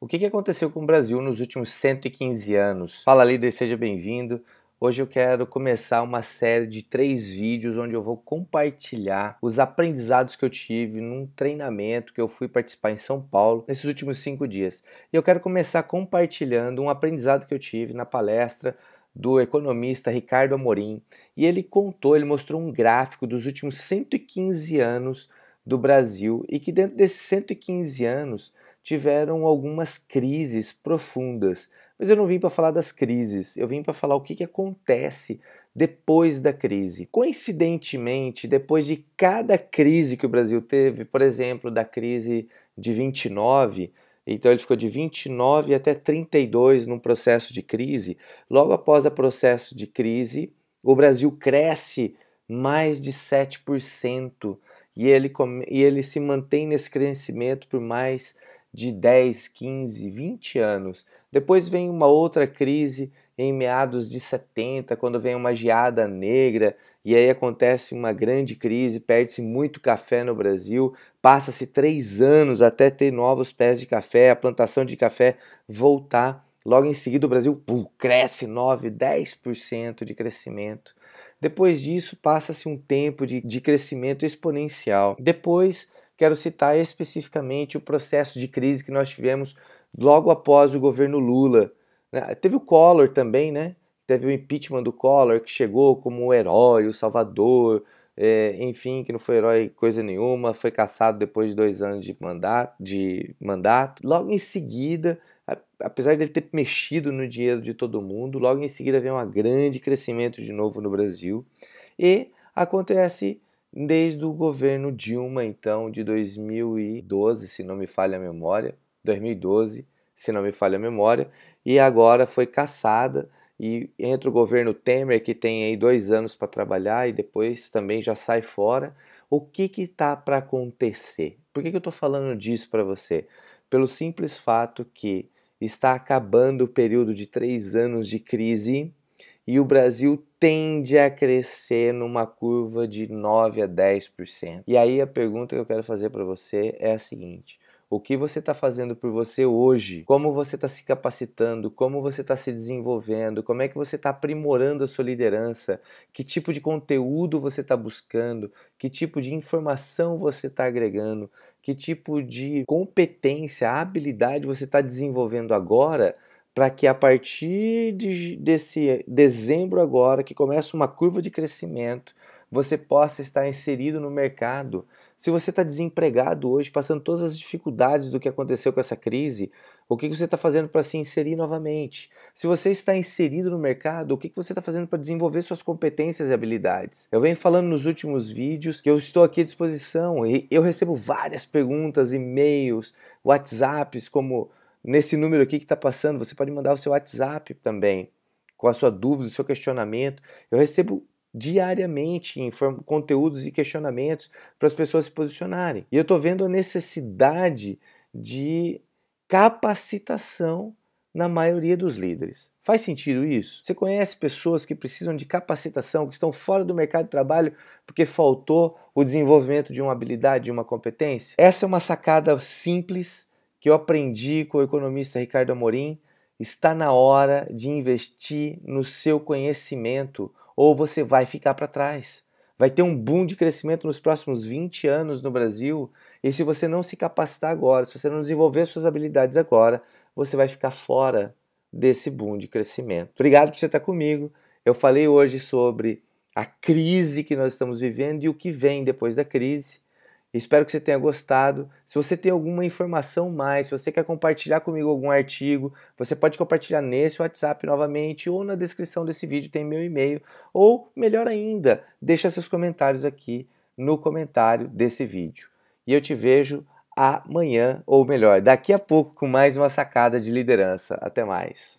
O que aconteceu com o Brasil nos últimos 115 anos? Fala líder, seja bem-vindo. Hoje eu quero começar uma série de três vídeos onde eu vou compartilhar os aprendizados que eu tive num treinamento que eu fui participar em São Paulo nesses últimos cinco dias. E eu quero começar compartilhando um aprendizado que eu tive na palestra do economista Ricardo Amorim. E ele contou, ele mostrou um gráfico dos últimos 115 anos do Brasil e que dentro desses 115 anos tiveram algumas crises profundas. Mas eu não vim para falar das crises, eu vim para falar o que, que acontece depois da crise. Coincidentemente, depois de cada crise que o Brasil teve, por exemplo, da crise de 29, então ele ficou de 29 até 32 num processo de crise. Logo após o processo de crise, o Brasil cresce mais de 7% e ele, e ele se mantém nesse crescimento por mais de 10, 15, 20 anos. Depois vem uma outra crise em meados de 70, quando vem uma geada negra, e aí acontece uma grande crise, perde-se muito café no Brasil, passa-se três anos até ter novos pés de café, a plantação de café voltar. Logo em seguida, o Brasil pum, cresce 9, 10% de crescimento. Depois disso, passa-se um tempo de, de crescimento exponencial. Depois, quero citar especificamente o processo de crise que nós tivemos logo após o governo Lula. Né? Teve o Collor também, né? Teve o impeachment do Collor, que chegou como o herói, o salvador, é, enfim, que não foi herói coisa nenhuma, foi caçado depois de dois anos de mandato. De mandato. Logo em seguida, apesar dele ter mexido no dinheiro de todo mundo, logo em seguida vem um grande crescimento de novo no Brasil. E acontece desde o governo Dilma, então, de 2012, se não me falha a memória, 2012, se não me falha a memória, e agora foi caçada e entra o governo Temer que tem aí dois anos para trabalhar e depois também já sai fora. O que que tá para acontecer? Por que, que eu estou falando disso para você? Pelo simples fato que está acabando o período de três anos de crise e o Brasil tende a crescer numa curva de 9 a 10%. E aí a pergunta que eu quero fazer para você é a seguinte: o que você está fazendo por você hoje, como você está se capacitando, como você está se desenvolvendo, como é que você está aprimorando a sua liderança, que tipo de conteúdo você está buscando, que tipo de informação você está agregando, que tipo de competência, habilidade você está desenvolvendo agora para que a partir de, desse dezembro agora, que começa uma curva de crescimento, você possa estar inserido no mercado. Se você está desempregado hoje, passando todas as dificuldades do que aconteceu com essa crise, o que, você está fazendo para se inserir novamente? Se você está inserido no mercado, o que, que você está fazendo para desenvolver suas competências e habilidades? Eu venho falando nos últimos vídeos que eu estou aqui à disposição e eu recebo várias perguntas, e-mails, WhatsApps, como nesse número aqui que está passando. Você pode mandar o seu WhatsApp também, com a sua dúvida, o seu questionamento. Eu recebo diariamente conteúdos e questionamentos para as pessoas se posicionarem. E eu estou vendo a necessidade de capacitação na maioria dos líderes. Faz sentido isso? Você conhece pessoas que precisam de capacitação, que estão fora do mercado de trabalho porque faltou o desenvolvimento de uma habilidade, de uma competência? Essa é uma sacada simples que eu aprendi com o economista Ricardo Amorim, está na hora de investir no seu conhecimento ou você vai ficar para trás. Vai ter um boom de crescimento nos próximos 20 anos no Brasil, e se você não se capacitar agora, se você não desenvolver suas habilidades agora, você vai ficar fora desse boom de crescimento. Obrigado por você estar comigo. Eu falei hoje sobre a crise que nós estamos vivendo e o que vem depois da crise. Espero que você tenha gostado. Se você tem alguma informação mais, se você quer compartilhar comigo algum artigo, você pode compartilhar nesse WhatsApp novamente ou na descrição desse vídeo tem meu e-mail. Ou, melhor ainda, deixa seus comentários aqui no comentário desse vídeo. E eu te vejo amanhã, ou melhor, daqui a pouco, com mais uma sacada de liderança. Até mais.